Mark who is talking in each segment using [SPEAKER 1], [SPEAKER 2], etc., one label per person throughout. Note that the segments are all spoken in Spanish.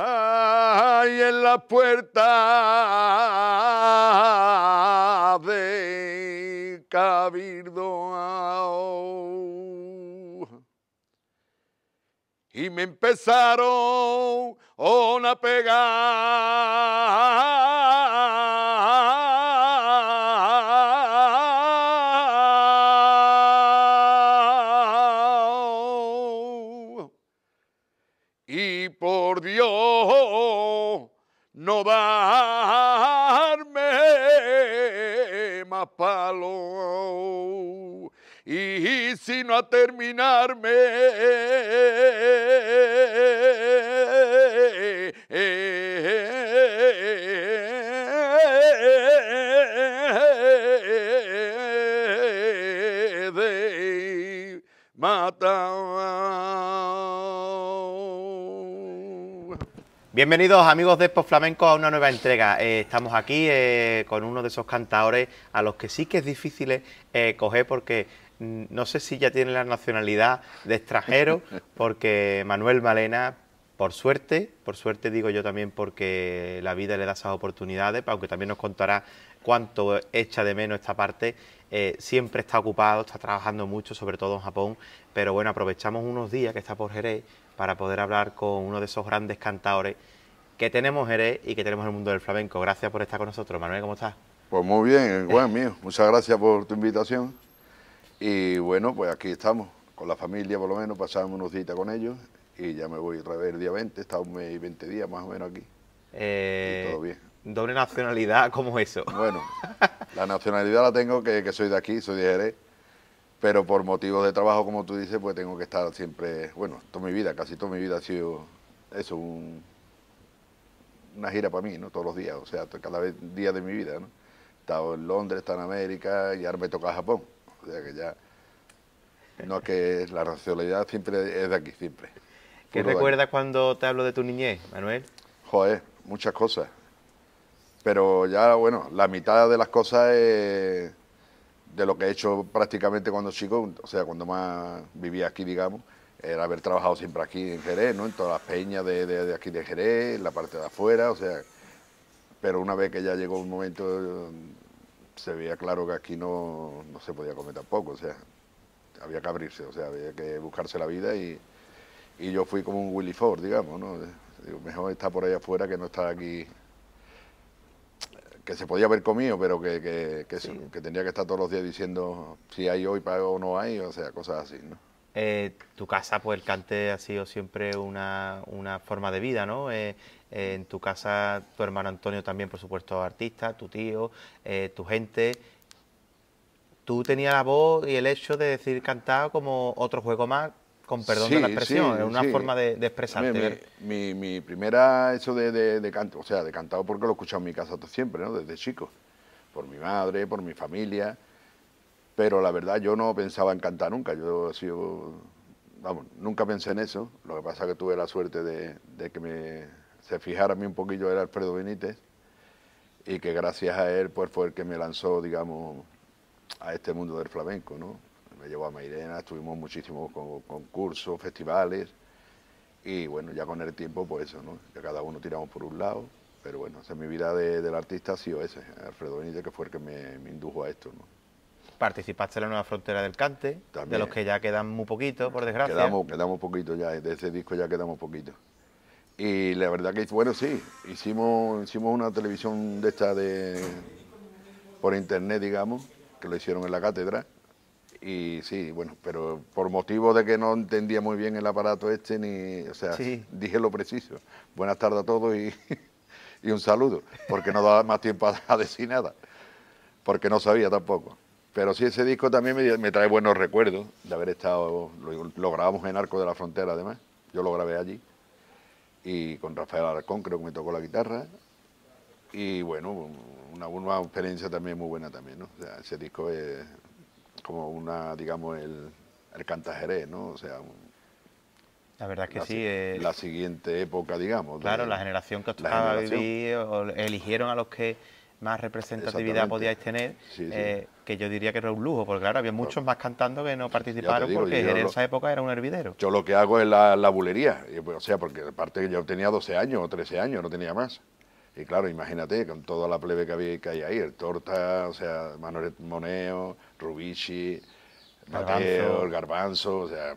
[SPEAKER 1] Ay, en la puerta de Cabildo. Y me empezaron a pegar palo y sino a terminarme. De matar.
[SPEAKER 2] Bienvenidos amigos de Flamenco a una nueva entrega. Eh, estamos aquí eh, con uno de esos cantadores a los que sí que es difícil eh, coger porque mm, no sé si ya tiene la nacionalidad de extranjero, porque Manuel Malena, por suerte, por suerte digo yo también porque la vida le da esas oportunidades, aunque también nos contará cuánto echa de menos esta parte. siempre está ocupado, está trabajando mucho, sobre todo en Japón, pero bueno, aprovechamos unos días que está por Jerez para poder hablar con uno de esos grandes cantadores que tenemos Jerez y que tenemos el mundo del flamenco. Gracias por estar con nosotros. Manuel, ¿cómo estás?
[SPEAKER 1] Pues muy bien, Juan, mío. Muchas gracias por tu invitación. Y bueno, pues aquí estamos, con la familia por lo menos, pasamos unos días con ellos y ya me voy a rever día 20, está un mes y 20 días más o menos aquí. Eh, todo bien. ¿Doble nacionalidad cómo es eso? Bueno, la nacionalidad la tengo, que, soy de aquí, soy de Jerez, pero por motivos de trabajo, como tú dices, pues tengo que estar siempre, bueno, toda mi vida, casi toda mi vida ha sido eso, un una gira para mí, ¿no? Todos los días, o sea, cada día de mi vida, ¿no? He estado en Londres, he en América y ahora me toca Japón. O sea que ya... No, que la racionalidad siempre es de aquí, siempre. ¿Qué recuerdas
[SPEAKER 2] cuando te hablo de tu niñez,
[SPEAKER 1] Manuel? Joder, muchas cosas. Pero ya, bueno, la mitad de las cosas es de lo que he hecho prácticamente cuando chico, o sea, cuando más vivía aquí, digamos, era haber trabajado siempre aquí en Jerez, ¿no? En todas las peñas de, aquí de Jerez, en la parte de afuera, o sea... Pero una vez que ya llegó un momento, se veía claro que aquí no, se podía comer tampoco, o sea... Había que abrirse, o sea, había que buscarse la vida y, y yo fui como un Willy Ford, digamos, ¿no? mejor estar por ahí afuera que no estar aquí que se podía haber comido, pero que, tenía que estar todos los días diciendo si hay hoy o no hay, o sea, cosas así, ¿no?
[SPEAKER 2] Eh, tu casa, pues el cante ha sido siempre una, forma de vida, ¿no? Eh, eh, en tu casa, tu hermano Antonio también, por supuesto, artista, tu tío, tu gente. Tú tenías la voz y el hecho de decir cantado como otro juego más, con perdón de la expresión, es una forma de, de expresarte.
[SPEAKER 1] Mi, primera, eso de, de, o sea, de cantado porque lo he escuchado en mi casa siempre, ¿no? Desde chico, por mi madre, por mi familia pero la verdad yo no pensaba en cantar nunca, yo he sido, vamos, nunca pensé en eso, lo que pasa es que tuve la suerte de, de que me, se fijara a mí un poquillo era Alfredo Benítez y que gracias a él pues fue el que me lanzó, digamos, a este mundo del flamenco, ¿no? Me llevó a Mairena, estuvimos muchísimos concursos, festivales y bueno, ya con el tiempo pues eso, ¿no? cada uno tiramos por un lado, pero bueno, esa mi vida del artista ha sido ese, Alfredo Benítez que fue el que me, me indujo a esto, ¿no?
[SPEAKER 2] participaste en la nueva frontera del cante, de los que ya quedan muy poquito, por desgracia. Quedamos,
[SPEAKER 1] quedamos poquito ya, de ese disco ya quedamos poquito. Y la verdad que, bueno, sí, hicimos, hicimos una televisión de esta de, por internet, digamos, que lo hicieron en la cátedra. Y sí, bueno, pero por motivo de que no entendía muy bien el aparato este, ni, o sea, dije lo preciso. Buenas tardes a todos y, y un saludo, porque no daba más tiempo a decir nada, porque no sabía tampoco. Pero sí, ese disco también me, trae buenos recuerdos de haber estado, lo, grabamos en Arco de la Frontera además, yo lo grabé allí, y con Rafael Alarcón creo que me tocó la guitarra, y bueno, una, experiencia también muy buena también, ¿no? ese disco es como una, digamos, el, el ¿no? O sea, la verdad es que sí. la siguiente época, digamos. Claro, la generación que os tocaba vivir,
[SPEAKER 2] eligieron a los que más representatividad podíais tener, eh, que yo diría que era un lujo, porque claro, había muchos más cantando que no participaron porque en esa época era un hervidero.
[SPEAKER 1] Yo lo que hago es la, bulería, pues, o sea, porque aparte yo tenía 12 años o 13 años, no tenía más. Y claro, imagínate, con toda la plebe que había hay ahí, el Torta, o sea, Manuel Moneo, Rubici, Mateo, el Garbanzo, o sea,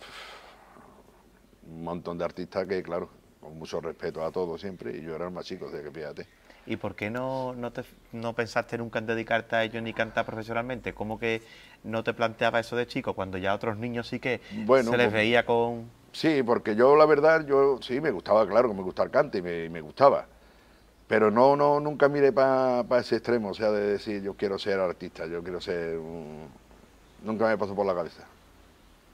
[SPEAKER 1] un montón de artistas que, claro, con mucho respeto a todos siempre, y yo era el más chico, o sea que fíjate. ¿Y por qué no, no, te, no pensaste nunca en dedicarte
[SPEAKER 2] a ello ni cantar profesionalmente? ¿Cómo que no te planteaba eso de chico cuando ya otros niños sí que
[SPEAKER 1] se les pues, veía con...? Sí, porque yo la verdad, yo sí me gustaba, claro me gustaba el cante y me, gustaba. Pero no, no, nunca miré para ese extremo, o sea, de decir yo quiero ser artista, yo quiero ser... Nunca me pasó por la cabeza.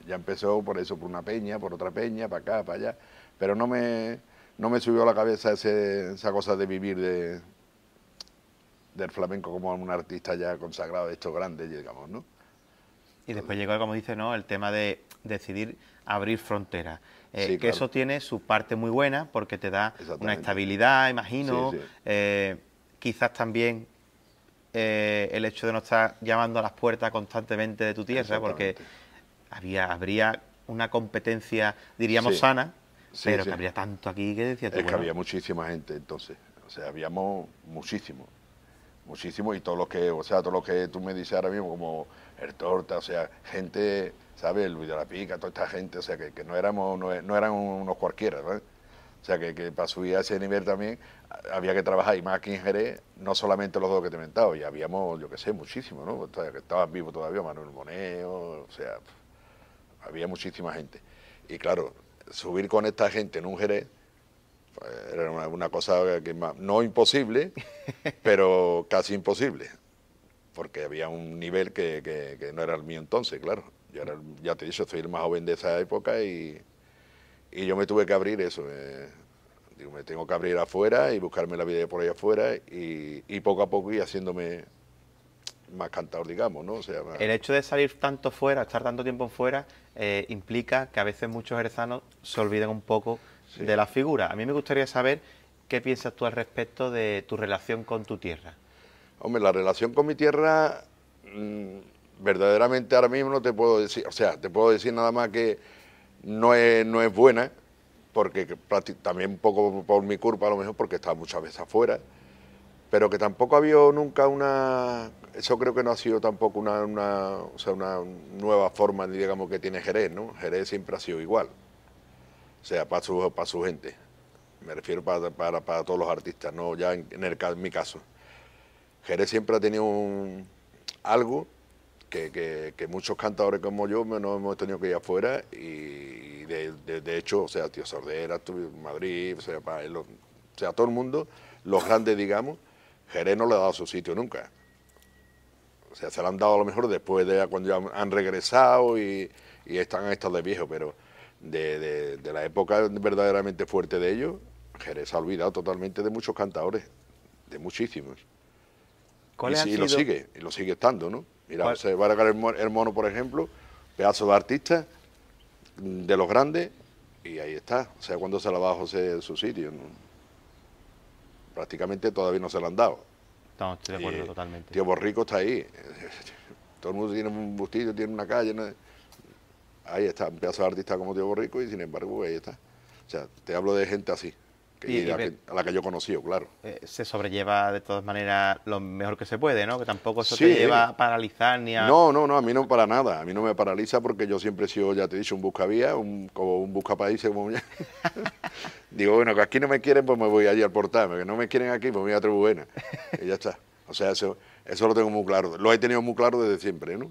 [SPEAKER 1] Ya empezó por eso, por una peña, por otra peña, para acá, para allá. Pero no me no me subió a la cabeza esa cosa de vivir de, del flamenco como un artista ya consagrado de estos grandes, digamos, ¿no?
[SPEAKER 2] Y después llegó, como dice, ¿no? el tema de decidir abrir fronteras. Eh, que eso tiene su parte muy buena porque te da una estabilidad, imagino. Eh, quizás también eh, el hecho de no estar llamando a las puertas constantemente de tu tierra, porque había, habría una competencia, diríamos, sana pero que había
[SPEAKER 1] tanto aquí que decía tú, Es que había muchísima gente entonces, o sea, habíamos muchísimo, muchísimo y todos los que, o sea, todos los que tú me dices ahora mismo, como el Torta, o sea, gente, ¿sabes? Luis de la Pica, toda esta gente, o sea, que, no éramos, no, eran unos cualquiera, ¿no? O sea, que, que, para subir a ese nivel también había que trabajar, y más aquí en Jerez, no solamente los dos que te he mentado... y habíamos, yo que sé, muchísimo, ¿no? O sea, que estaban vivos todavía, Manuel Moneo, o sea, había muchísima gente. Y claro, subir con esta gente en un Jerez pues, era una, cosa que no imposible, pero casi imposible, porque había un nivel que, no era el mío entonces, claro. Yo era, ya te he dicho, soy el más joven de esa época y, yo me tuve que abrir eso. Me, eh, digo, me tengo que abrir afuera y buscarme la vida por ahí afuera y, y poco a poco ir haciéndome más cantador, digamos, ¿no?
[SPEAKER 2] El hecho de salir tanto fuera, estar tanto tiempo fuera, eh, implica que a veces muchos herzanos se olviden un poco de la figura. A mí me gustaría saber qué piensas tú al respecto de tu relación con tu tierra.
[SPEAKER 1] Hombre, la relación con mi tierra, mm, verdaderamente ahora mismo no te puedo decir, o sea, te puedo decir nada más que no es, no es buena, porque también un poco por mi culpa a lo mejor, porque estaba muchas veces afuera pero que tampoco ha habido nunca una... Eso creo que no ha sido tampoco una, una, o sea, una nueva forma, digamos, que tiene Jerez, ¿no? Jerez siempre ha sido igual, o sea, para su, para su gente, me refiero para, todos los artistas, no ya en, el, mi caso. Jerez siempre ha tenido un, algo que, muchos cantadores como yo no hemos tenido que ir afuera y de, hecho, o sea, Tío Sordera, Madrid, o sea, todo el mundo, los grandes, digamos, Jerez no le ha dado su sitio nunca. O sea, se lo han dado a lo mejor después de cuando ya han regresado y, y están estos de viejo, pero de, la época verdaderamente fuerte de ellos, Jerez ha olvidado totalmente de muchos cantadores, de muchísimos.
[SPEAKER 2] Y, lo sigue,
[SPEAKER 1] y lo sigue estando, ¿no? Mira, a sacar el mono, por ejemplo, pedazo de artista, mm, de los grandes, y ahí está. O sea, cuando se la va a José de su sitio, ¿no? prácticamente todavía no se lo han dado.
[SPEAKER 2] No, estoy de acuerdo totalmente.
[SPEAKER 1] Tío Borrico está ahí. Todo el mundo tiene un bustillo, tiene una calle. Ahí está, un pedazo de artista como Tío Borrico y sin embargo ahí está. O sea, te hablo de gente así
[SPEAKER 2] y, a
[SPEAKER 1] la que yo conocí, claro. Eh,
[SPEAKER 2] se sobrelleva de todas maneras lo mejor que se puede, ¿no? Que tampoco eso te lleva a paralizar ni a... No,
[SPEAKER 1] no, no, a mí no para nada. A mí no me paraliza porque yo siempre he sido, ya te he dicho, un buscavía, un, como un busca Como... Digo, bueno, que aquí no me quieren, pues me voy allí al portal. Que no me quieren aquí, pues me voy a Trebuena. y ya está. O sea, eso, eso lo tengo muy claro. Lo he tenido muy claro desde siempre, ¿no?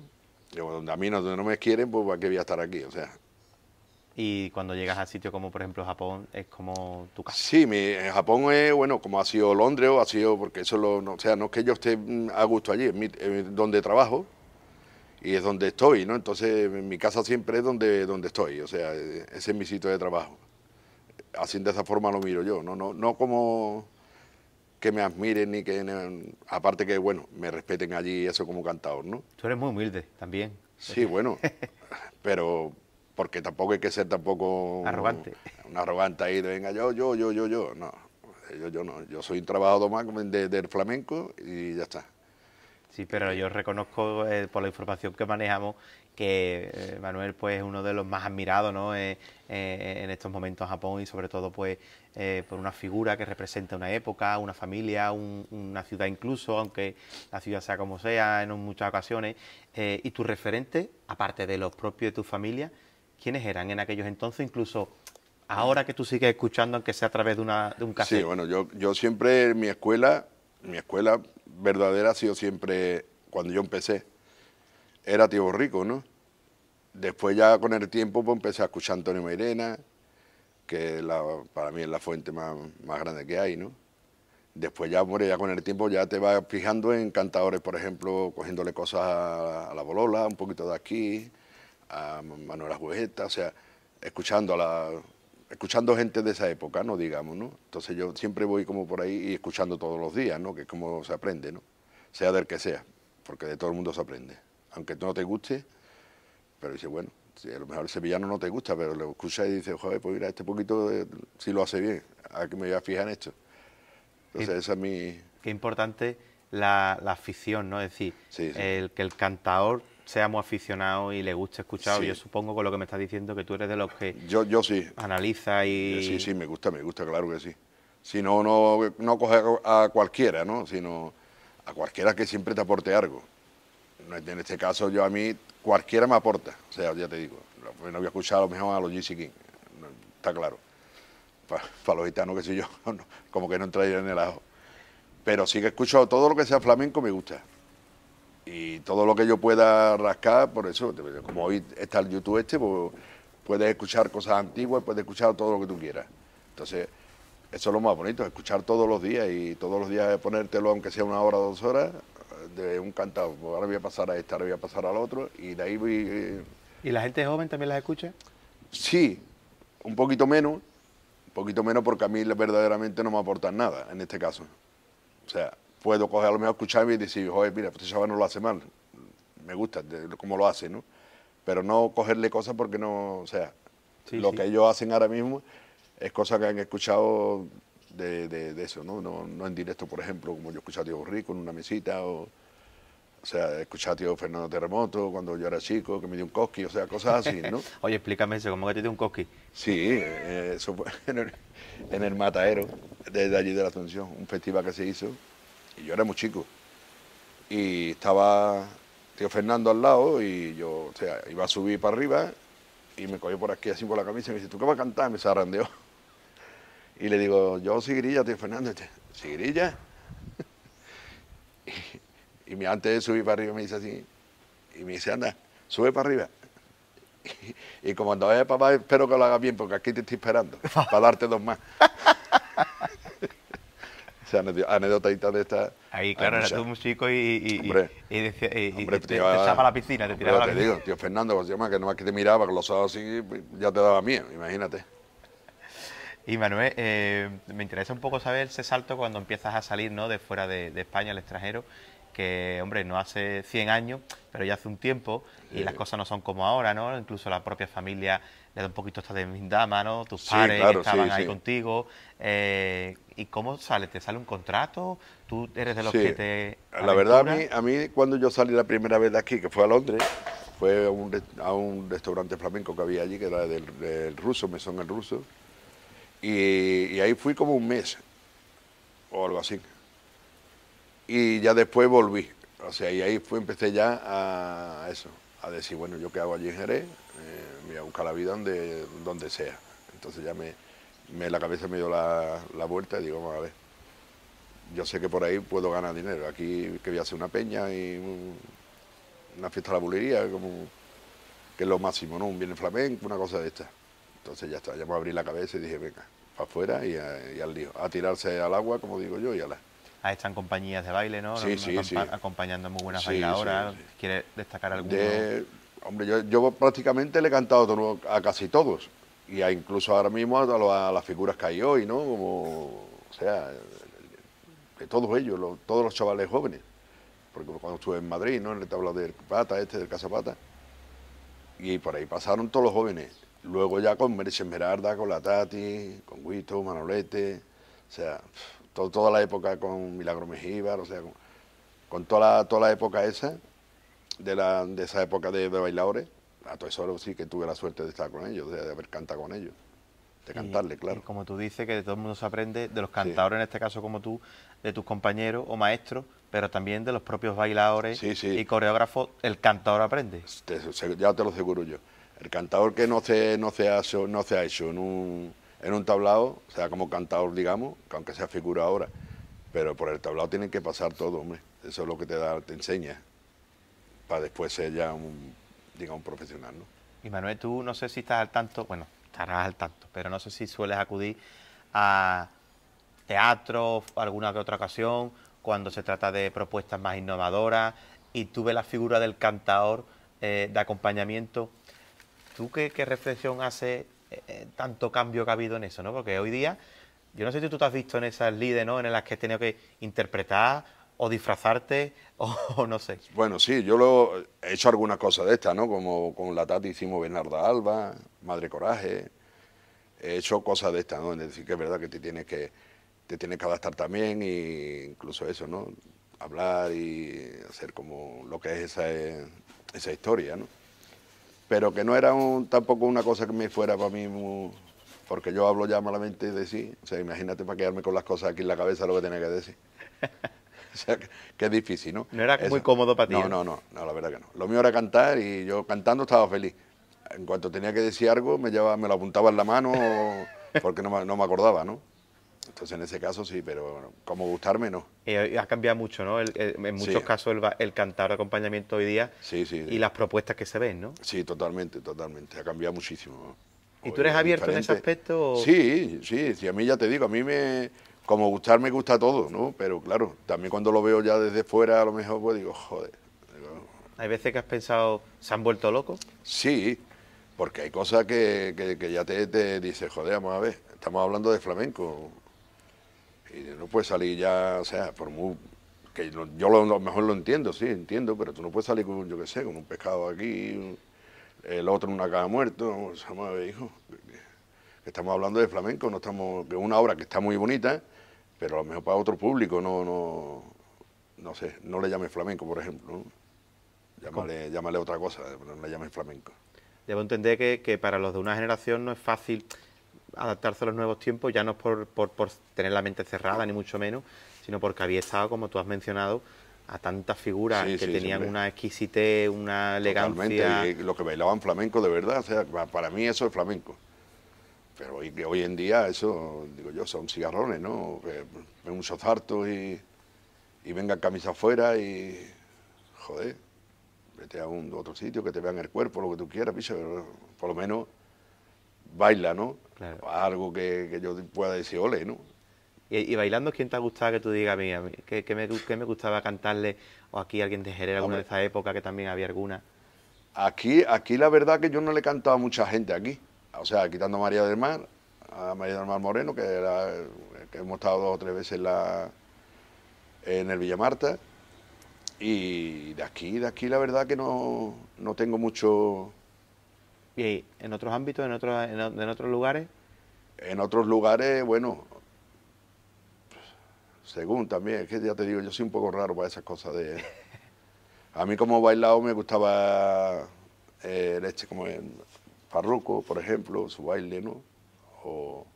[SPEAKER 1] Digo, donde a mí no, donde no me quieren, pues aquí voy a estar aquí, o sea
[SPEAKER 2] y cuando llegas a sitios como por ejemplo Japón es como
[SPEAKER 1] tu casa. Sí, en Japón es, bueno, como ha sido Londres o ha sido, porque eso lo, o sea, no es que yo esté mm, a gusto allí, es, mi, donde trabajo y es donde estoy, ¿no? Entonces mi casa siempre es donde, donde estoy, o sea, e, ese es mi sitio de trabajo. Así de esa forma lo miro yo, no, no, no como que me admiren ni que, aparte que, bueno, me respeten allí eso como cantador, ¿no? Tú eres muy humilde también. Sí, bueno, pero porque tampoco hay que ser tampoco... Arrogante. Un, arrogante ahí de, venga, yo, yo, yo, yo, yo, no. Yo, no, yo soy un trabajador más de, del flamenco y ya está. Sí,
[SPEAKER 2] pero yo reconozco eh, por la información que manejamos que eh, Manuel pues es uno de los más admirados eh, en estos momentos en Japón y sobre todo pues por una figura que representa una época, una familia, una ciudad incluso, aunque la ciudad sea como sea en muchas ocasiones. y tu referente, aparte de los propios de tu familia, quiénes eran en aquellos entonces, incluso ahora que tú sigues escuchando, aunque sea a través de, de un cassette. Sí,
[SPEAKER 1] bueno, yo, siempre mi escuela, mi escuela verdadera ha sido siempre, cuando yo empecé, era Tío Rico, ¿no? Después ya con el tiempo pues, empecé a escuchar a Antonio Mairena, que para mí es la fuente más, grande que hay, ¿no? Después ya, ya con el tiempo ya te vas fijando en cantadores, por ejemplo, cogiéndole cosas a la bolola, un poquito de aquí, a Manuela o sea, escuchando a la, escuchando gente de esa época, ¿no? Digamos, ¿no? Entonces yo siempre voy como por ahí y escuchando todos los días, ¿no? Que es como se aprende, ¿no? Sea del que sea, porque de todo el mundo se aprende. Aunque no te guste, pero dice, bueno, si a lo mejor el sevillano no te gusta, pero lo escucha y dice joder, pues mira, este poquito eh, si lo hace bien, a que me voy a fijar en esto. Entonces esa es mi...
[SPEAKER 2] Qué importante la, afición, ¿no? Es decir, El, que el cantador seamos aficionados y le gusta escuchar. Yo supongo con lo que me estás diciendo que tú eres de los que
[SPEAKER 1] yo, yo sí. analiza y... Eh, sí, sí, me gusta, me gusta, claro que sí. Si no, no, no coge a cualquiera, ¿no? Sino a cualquiera que siempre te aporte algo. En este caso yo a mí, cualquiera me aporta. O sea, ya te digo, no había escuchado a lo mejor a los GC está claro. Para los gitanos, qué sé yo, como que no entraría en el ajo. Pero sí que escucho todo lo que sea flamenco, me gusta y todo lo que yo pueda rascar, por eso, como hoy está el YouTube este, pues, puedes escuchar cosas antiguas, puedes escuchar todo lo que tú quieras. Entonces, eso es lo más bonito, escuchar todos los días y todos los días ponértelo, aunque sea una hora, dos horas, de un cantado. Pues, ahora voy a pasar a esta, ahora voy a pasar al otro, y de ahí voy. Eh,
[SPEAKER 2] ¿Y la gente joven también las escucha?
[SPEAKER 1] Sí, un poquito menos, un poquito menos porque a mí verdaderamente no me aportan nada en este caso. O sea, puedo coger a lo mejor escucharme y decir, oye, mira, este chaval no lo hace mal, me gusta cómo lo hace, ¿no? Pero no cogerle cosas porque no, o sea, lo que ellos hacen ahora mismo es cosa que han escuchado de, eso, ¿no? ¿no? en directo, por ejemplo, como yo escuché a Tío Rico en una mesita o... O sea, escuché a tío Fernando Terremoto cuando yo era chico, que me dio un cosqui, o sea, cosas así, ¿no? Oye, explícame eso, ¿cómo que te dio un cosqui? Sí, eh, eso fue en el, en Matadero, desde allí de la Asunción, un festival que se hizo y yo era muy chico. Y estaba tío Fernando al lado y yo, o sea, iba a subir para arriba y me cogió por aquí así por la camisa y me dice, ¿tú qué vas a cantar? Me zarandeó. Y le digo, yo Sigrilla, tío Fernando. ¿Sigrilla? y, y, antes de subir para arriba me dice así, y me dice, anda, sube para arriba. Y, como andaba papá papá espero que lo hagas bien, porque aquí te estoy esperando, para darte dos más sea, anécdota de esta. Ahí, claro, eras tú un chico y, y, y, decía, y te, echaba a la piscina, te tirabas tiraba a la te digo, tío Fernando, que nomás que te miraba con los ojos así, pues, ya te daba miedo, imagínate.
[SPEAKER 2] Y Manuel, eh, me interesa un poco saber ese salto cuando empiezas a salir ¿no? de fuera de, España al extranjero, que, hombre, no hace 100 años, pero ya hace un tiempo y las cosas no son como ahora, ¿no? Incluso la propia familia le da un poquito esta de dama, ¿no?... tus padres estaban ahí contigo. Eh, ¿Y cómo sale? ¿Te sale un contrato? ¿Tú eres de los que te.? La verdad, a mí,
[SPEAKER 1] a mí, cuando yo salí la primera vez de aquí, que fue a Londres, fue a un, restaurante flamenco que había allí, que era del, del ruso, Mesón el Ruso. Y, ahí fui como un mes o algo así. Y ya después volví. O sea, y ahí fue, empecé ya a eso, a decir, bueno, yo qué hago allí en Jerez, voy eh, a buscar la vida donde, donde sea. Entonces ya me, me la cabeza me dio la, vuelta y digo, vamos a ver, yo sé que por ahí puedo ganar dinero, aquí que voy a hacer una peña y una fiesta de la bulería, como, que es lo máximo, ¿no? Un bien flamenco, una cosa de esta. Entonces ya está, ya me abrí la cabeza y dije, venga, para afuera y, y al lío, a tirarse al agua, como digo yo, y a la...
[SPEAKER 2] Ahí están compañías de baile, ¿no? Sí, sí, Acompañando a muy buenas bailadoras. ¿Quieres ¿Quiere destacar
[SPEAKER 1] alguno? hombre, yo, prácticamente le he cantado a casi todos. Y incluso ahora mismo a, las figuras que hay hoy, ¿no? Como, o sea, de todos ellos, todos los chavales jóvenes. Porque cuando estuve en Madrid, ¿no? En el tabla del Pata, este, del Casapata. Y por ahí pasaron todos los jóvenes. Luego ya con Mercedes Merarda, con la Tati, con Guito, Manolete. O sea, toda la época con Milagro Mejíbar, o sea, con, toda, la, toda la época esa, de, la, de esa época de, bailadores, a todos sí que tuve la suerte de estar con ellos, de, haber cantado con ellos, de cantarle, claro.
[SPEAKER 2] como tú dices, que de todo el mundo se aprende, de los cantadores en este caso como tú, de tus compañeros o maestros, pero también de los propios bailadores y coreógrafos, el cantador aprende.
[SPEAKER 1] ya te lo aseguro yo. El cantador que no se, no se, no se ha hecho en un en un tablado, sea como cantador, digamos, aunque sea figura ahora, pero por el tablado tienen que pasar todo, hombre. Eso es lo que te da, te enseña, para después ser ya un, digamos, un profesional, ¿no?
[SPEAKER 2] Y Manuel, tú no sé si estás al tanto, bueno, estarás al tanto, pero no sé si sueles acudir a teatro, alguna que otra ocasión, cuando se trata de propuestas más innovadoras, y tú ves la figura del cantador eh, de acompañamiento. ¿Tú qué, qué reflexión haces eh, tanto cambio que ha habido en eso, ¿no? Porque hoy día, yo no sé si tú te has visto en esas líderes, ¿no? En las que has tenido que interpretar o disfrazarte o, no sé.
[SPEAKER 1] Bueno, sí, yo lo he hecho algunas cosas de estas, ¿no? Como con la Tati hicimos Bernarda Alba, Madre Coraje, he hecho cosas de estas, ¿no? Es decir, que es verdad que te tienes que, te tienes que adaptar también e incluso eso, ¿no? Hablar y hacer como lo que es esa, esa historia, ¿no? pero que no era un, tampoco una cosa que me fuera para mí porque yo hablo ya malamente de sí, o sea, imagínate para quedarme con las cosas aquí en la cabeza lo que tenía que decir. o sea, que, es difícil, ¿no? No era muy cómodo para ti. No, ¿eh? no, no, no, la verdad que no. Lo mío era cantar y yo cantando estaba feliz. En cuanto tenía que decir algo, me, llevaba, me lo apuntaba en la mano porque no me acordaba, ¿no? Entonces, en ese caso sí, pero bueno, como gustarme, no.
[SPEAKER 2] Y eh, ha cambiado mucho, ¿no? en muchos casos el, cantar de
[SPEAKER 1] acompañamiento hoy día y las propuestas que se ven, ¿no? Sí, totalmente, totalmente. Ha cambiado muchísimo. ¿Y tú eres abierto en ese aspecto? Sí, sí, sí, a mí ya te digo, a mí me, como gustar me gusta todo, ¿no? Pero claro, también cuando lo veo ya desde fuera, a lo mejor pues digo, joder.
[SPEAKER 2] ¿Hay veces que has pensado, se han vuelto locos?
[SPEAKER 1] Sí, porque hay cosas que, que, ya te, te dices, joder, vamos a ver, estamos hablando de flamenco, y no puedes salir ya, o sea, por muy que yo, a lo, mejor lo entiendo, sí, entiendo, pero tú no puedes salir con, yo qué sé, con un pescado aquí, el otro en una caja muerto, o sea, madre, hijo, que estamos hablando de flamenco, no estamos, que es una obra que está muy bonita, pero a lo mejor para otro público no, no, no sé, no le llame flamenco, por ejemplo, ¿no? llámale, llámale, otra cosa, no le llames flamenco.
[SPEAKER 2] Debo entender que, que para los de una generación no es fácil adaptarse a los nuevos tiempos, ya no por, por, por tener la mente cerrada, ni mucho menos, sino porque había estado, como tú has mencionado, a tantas figuras que tenían una
[SPEAKER 1] exquisitez, una elegancia. Totalmente, y lo que bailaban flamenco de verdad, para mí eso es flamenco. Pero hoy, en día eso, digo yo, son cigarrones, ¿no? Eh, un un y, y vengan camisa afuera y, joder, vete a un, otro sitio que te vean el cuerpo, lo que tú quieras, piso por lo menos baila, ¿no? Algo que, yo pueda decir, ole, ¿no? ¿Y,
[SPEAKER 2] bailando quién te ha gustado que tú digas, a mí? que, me, que me gustaba cantarle? ¿O aquí alguien de Jerez, alguna de esa
[SPEAKER 1] época que también había alguna? Aquí, aquí la verdad que yo no le cantaba a mucha gente aquí. O sea, quitando a María del Mar, a María del Mar Moreno, que, era, que hemos estado dos o tres veces en, la, en el Villamarta. Y de aquí, de aquí la verdad que no, no tengo mucho ¿Y en otros ámbitos,
[SPEAKER 2] en, en, otros lugares?
[SPEAKER 1] En otros lugares, bueno, según también, es que ya te digo, yo soy un poco raro para esas cosas de... A mí como bailado me gustaba el eh, este como en parruco por ejemplo, su baile, ¿no? O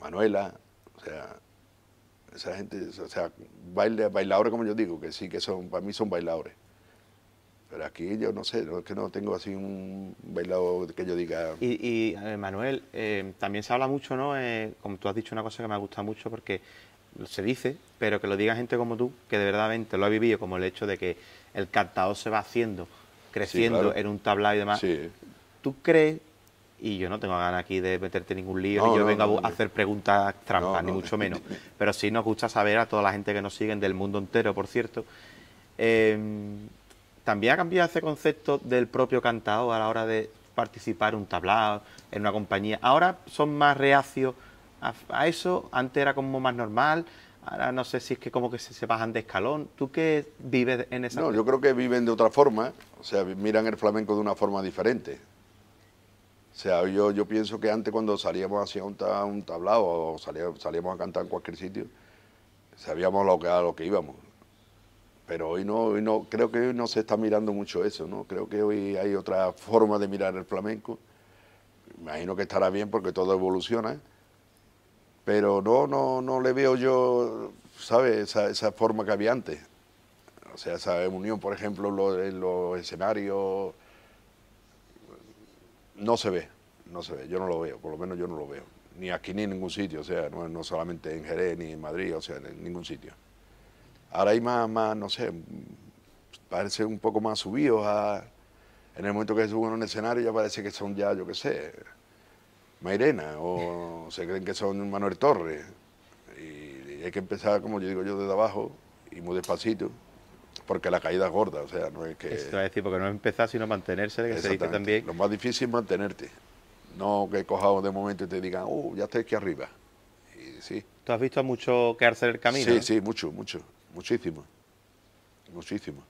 [SPEAKER 1] Manuela, o sea, esa gente, o sea, baile, bailadores como yo digo, que sí que son, para mí son bailadores. Pero aquí yo no sé, es que no tengo así un bailado que yo diga... Y,
[SPEAKER 2] eh, Manuel, eh, también se habla mucho, ¿no? Eh, como tú has dicho una cosa que me gusta mucho porque se dice, pero que lo diga gente como tú, que de verdad lo ha vivido, como el hecho de que el cantador se va haciendo, creciendo en un tablado y demás. ¿Tú crees y yo no tengo ganas aquí de meterte ningún lío, y yo vengo a hacer preguntas trampas, ni mucho menos. Pero sí nos gusta saber a toda la gente que nos sigue del mundo entero, por cierto, em, ¿También ha cambiado ese concepto del propio cantado... a la hora de participar en un tablado, en una compañía? ¿Ahora son más reacios a, eso? ¿Antes era como más normal? Ahora no sé si es que como que se, bajan de escalón. ¿Tú qué vives en
[SPEAKER 1] esa? No, yo creo que viven de otra forma. O sea, miran el flamenco de una forma diferente. O sea, yo, yo pienso que antes cuando salíamos hacia un, un tablado o salíamos, salíamos a cantar en cualquier sitio, sabíamos lo que, a lo que íbamos pero hoy no, hoy no, creo que hoy no se está mirando mucho eso, ¿no? Creo que hoy hay otra forma de mirar el flamenco. Imagino que estará bien porque todo evoluciona, pero no, no, no le veo yo, ¿sabes? Esa, forma que había antes. O sea, esa unión, por ejemplo, lo, en los escenarios, no se ve, no se ve, yo no lo veo, por lo menos yo no lo veo, ni aquí ni en ningún sitio, o sea, no, no solamente en Jerez ni en Madrid, o sea, en ningún sitio. Ahora hay más, más no sé, parece un poco más subidos. A, ah, en el momento que se suben un escenario ya parece que son ya, yo qué sé, Mairena o se creen que son Manuel Torres. Y, hay que empezar, como yo digo yo, desde abajo y muy despacito porque la caída es gorda, o sea, no es que... decir, porque no empezar sino mantenerse, que se también... Lo más difícil es mantenerte, no que cojas de momento y te digan, oh, ya estoy aquí arriba, y sí.
[SPEAKER 2] ¿Tú has visto mucho que hacer el camino? Sí, sí,
[SPEAKER 1] mucho, mucho muchísimas, muchísimas,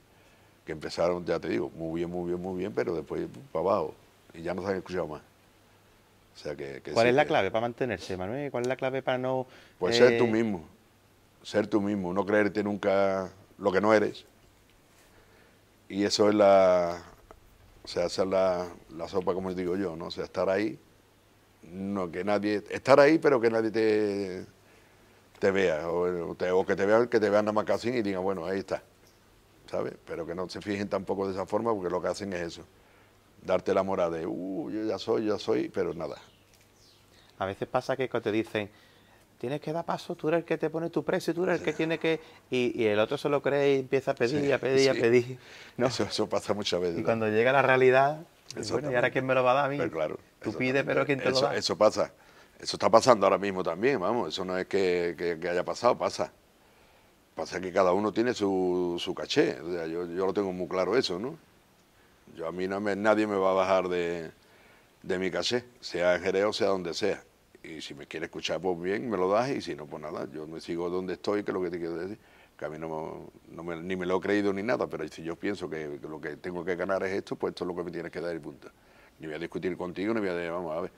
[SPEAKER 1] que empezaron, ya te digo, muy bien, muy bien, muy bien, pero después para abajo, y ya no se han escuchado más. O sea que, ¿Cuál es la
[SPEAKER 2] clave para mantenerse, Manuel? ¿Cuál es la clave para no...? Pues ser tú eh,
[SPEAKER 1] mismo, ser tú mismo, no creerte nunca lo que no eres. Y eso es la... O sea, la, la sopa, como digo yo, ¿no? O sea, estar ahí, no que nadie... Estar ahí, pero que nadie te te vea, o, o que te vean, que te vean nada más así y diga, bueno, ahí está, ¿sabes? Pero que no se fijen tampoco de esa forma porque lo que hacen es eso, darte la morada de, uh, yo ya soy, ya soy, pero nada.
[SPEAKER 2] A veces pasa que
[SPEAKER 1] te dicen,
[SPEAKER 2] tienes que dar paso, tú eres el que te pone tu precio, tú eres el que tiene que... Y, el otro se lo cree y empieza a pedir, y a pedir, y a
[SPEAKER 1] pedir. ¿no? Eso, pasa muchas veces. Y cuando llega la realidad, bueno, ¿y ahora quién me lo va a dar a mí? claro. Tú pides, pero ¿quién te lo da? Eso pasa. Eso está pasando ahora mismo también, vamos, eso no es que, haya pasado, pasa. Pasa que cada uno tiene su, caché, yo, lo tengo muy claro eso, ¿no? Yo a mí nadie me va a bajar de, mi caché, sea en o sea donde sea. Y si me quiere escuchar, pues bien, me lo das, y si no, pues nada, yo me sigo donde estoy, que es lo que te quiero decir. Que a mí no, me, ni me lo he creído ni nada, pero si yo pienso que, lo que tengo que ganar es esto, pues esto es lo que me tienes que dar y punto. Ni voy a discutir contigo, ni voy a decir, vamos a ver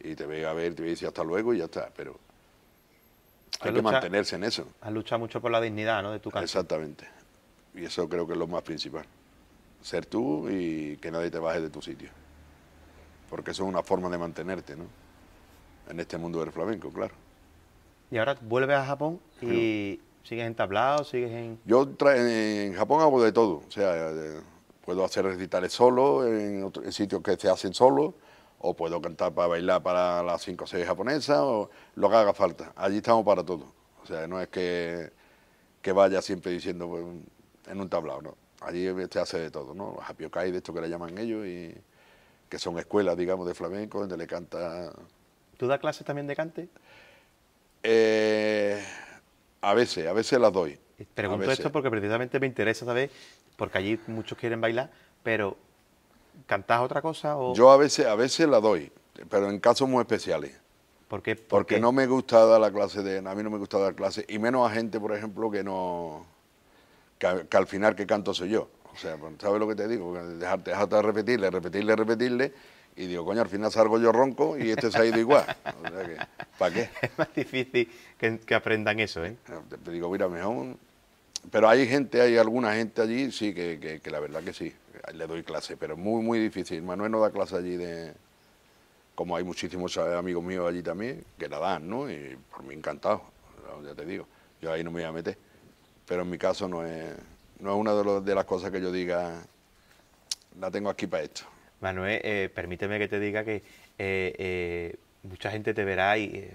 [SPEAKER 1] y te ve a ver, te dice hasta luego y ya está, pero
[SPEAKER 2] hay que mantenerse en eso. Has luchado mucho por la dignidad, ¿no? De tu casa.
[SPEAKER 1] Exactamente. Y eso creo que es lo más principal. Ser tú y que nadie te baje de tu sitio. Porque eso es una forma de mantenerte, ¿no? En este mundo del flamenco, claro.
[SPEAKER 2] Y ahora vuelves a Japón y sigues entablado, sigues en...
[SPEAKER 1] Yo en Japón hago de todo. O sea, eh, puedo hacer recitales solo, en, otro, en sitios que se hacen solo o puedo cantar para bailar para las cinco o 6 japonesas, o lo que haga falta. Allí estamos para todo. O sea, no es que, vaya siempre diciendo pues, en un tablao, no. Allí se hace de todo, ¿no? Los apiokai, de esto que le llaman ellos, y que son escuelas, digamos, de flamenco, donde le canta...
[SPEAKER 2] ¿Tú das clases también de cante?
[SPEAKER 1] Eh, a veces, a veces las doy. Pregunto esto
[SPEAKER 2] porque precisamente me interesa saber, porque allí muchos quieren bailar, pero ¿Cantas otra cosa? Yo a veces,
[SPEAKER 1] a veces la doy, pero en casos muy especiales. ¿Por qué? Porque no me gusta dar la clase de... A mí no me gusta dar clase, y menos a gente, por ejemplo, que no... Que, al final que canto soy yo. O sea, pues, ¿sabes lo que te digo? Dejarte, dejarte de repetirle, repetirle, repetirle, y digo, coño, al final salgo yo ronco y este se ha ido igual. O ¿para qué? Es más difícil que, que aprendan eso, ¿eh? Te digo, mira, mejor pero hay gente, hay alguna gente allí, sí, que, que, la verdad que sí, le doy clase, pero es muy, muy difícil. Manuel no da clase allí de... Como hay muchísimos eh, amigos míos allí también, que la dan, ¿no? Y por mí encantado, ya te digo. Yo ahí no me voy a meter. Pero en mi caso no es, no es una de, las cosas que yo diga, la tengo aquí para esto.
[SPEAKER 2] Manuel, eh, permíteme que te diga que eh, mucha gente te verá y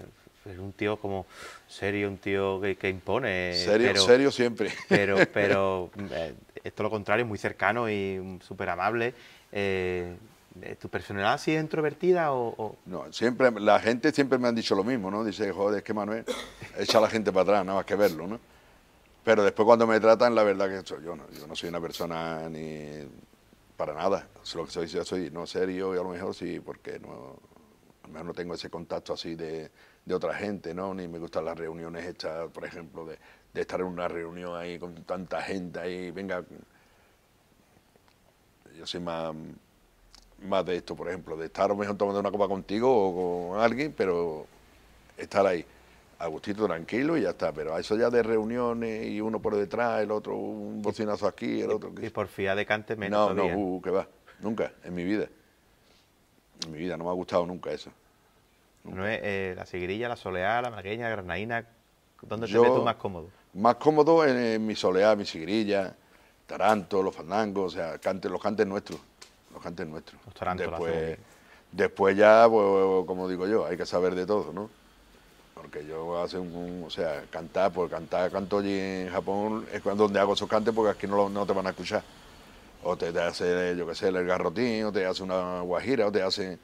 [SPEAKER 2] es un tío como serio, un tío que, impone. Serio, serio siempre. Pero, pero eh, lo contrario, es muy cercano y súper amable. Eh, eh, ¿Tu personalidad
[SPEAKER 1] sí es introvertida o, No, siempre, la gente siempre me han dicho lo mismo, ¿no? Dice, joder, es que Manuel echa a la gente para atrás, nada más que verlo, ¿no? Pero después cuando me tratan, la verdad que soy, yo, no, yo no soy una persona ni para nada. Lo que soy, yo soy no serio y a lo mejor sí, porque no, a no tengo ese contacto así de, de otra gente, ¿no? Ni me gustan las reuniones hechas, por ejemplo, de, estar en una reunión ahí con tanta gente ahí, venga. Yo soy más, más de esto, por ejemplo, de estar a lo mejor tomando una copa contigo o con alguien, pero estar ahí a gustito, tranquilo y ya está. Pero a eso ya de reuniones y uno por detrás, el otro un bocinazo aquí, el otro...
[SPEAKER 2] Y, y por de cante menos No, no, uh,
[SPEAKER 1] que va, nunca, en mi vida. En mi vida, no me ha gustado nunca eso.
[SPEAKER 2] No eh, la siguirilla, la soleá, la Marqueña, la granaína,
[SPEAKER 1] ¿dónde te más cómodo? Más cómodo en, mi soleá, mi siguirilla, taranto, los fandangos, o sea, cante, los cantes nuestros, los cantes nuestros. después, después ya, como digo yo, hay que saber de todo, ¿no? Porque yo hace un, o sea, cantar, pues cantar, canto allí en Japón, es donde hago esos cantes porque aquí no, no te van a escuchar. O te, te hace, yo qué sé, el garrotín, o te hace una guajira, o te hace...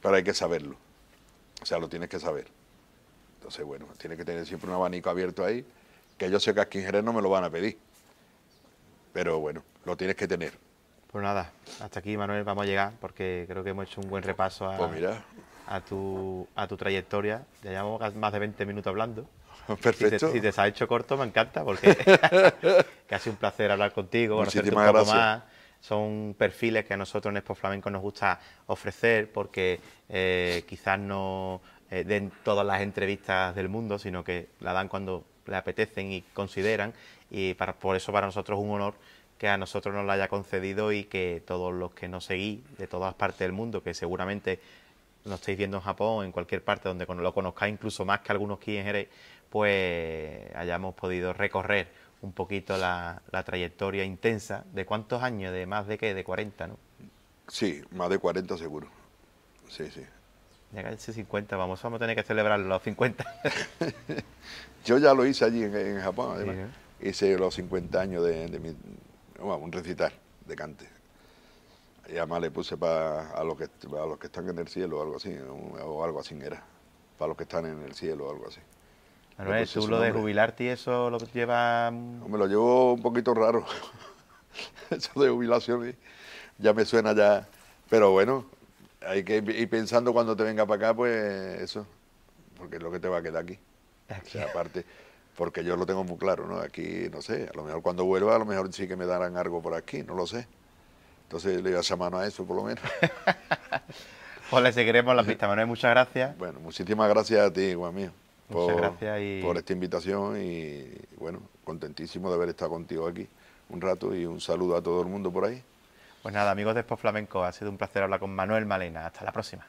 [SPEAKER 1] Pero hay que saberlo. O sea, lo tienes que saber. Entonces, bueno, tienes que tener siempre un abanico abierto ahí, que yo sé que aquí en no me lo van a pedir. Pero bueno, lo tienes que tener.
[SPEAKER 2] Pues nada, hasta aquí Manuel vamos a llegar porque creo que hemos hecho un buen pues repaso a, pues a, tu, trayectoria. Ya llevamos más de 20 minutos hablando. Perfecto. Si te, has hecho corto, me encanta, porque casi un placer hablar contigo, un poco gracias. más son perfiles que a nosotros en Expo Flamenco nos gusta ofrecer porque eh, quizás no eh, den todas las entrevistas del mundo, sino que la dan cuando le apetecen y consideran y por eso para nosotros es un honor que a nosotros nos la haya concedido y que todos los que nos seguís de todas partes del mundo, que seguramente nos estáis viendo en Japón, en cualquier parte donde lo conozcáis incluso más que algunos en Jerez... pues hayamos podido recorrer un poquito la, la, trayectoria intensa. ¿De cuántos años? ¿De más de qué? ¿De 40, no?
[SPEAKER 1] Sí, más de 40 seguro.
[SPEAKER 2] Sí, sí. Ya casi 50, vamos, vamos a tener que celebrar los 50.
[SPEAKER 1] Yo ya lo hice allí en, Japón, Hice los 50 años de, mi, un recital de cante. Y además le puse para a los que los que están en el cielo o algo así, o algo así era. Para los que están en el cielo o algo así. Manuel, pues, tú lo de jubilarte y eso lo lleva... Mm, me lo llevo un poquito raro. eso de jubilación ya me suena ya... Pero bueno, hay que ir pensando cuando te venga para acá, pues eso. Porque es lo que te va a quedar aquí. O sea, aparte, porque yo lo tengo muy claro, ¿no? Aquí, no sé, a lo mejor cuando vuelva, a lo mejor sí que me darán algo por aquí, no lo sé. Entonces le voy a mano a eso, por lo menos.
[SPEAKER 2] pues le seguiremos la pista, Manuel. Muchas gracias. Bueno,
[SPEAKER 1] muchísimas gracias a ti, Juan mío. Muchas gracias por esta invitación y bueno, contentísimo de haber estado contigo aquí un rato y un saludo a todo el mundo por ahí.
[SPEAKER 2] Pues nada, amigos de Spot Flamenco, ha sido un placer hablar con Manuel Malena. Hasta la próxima.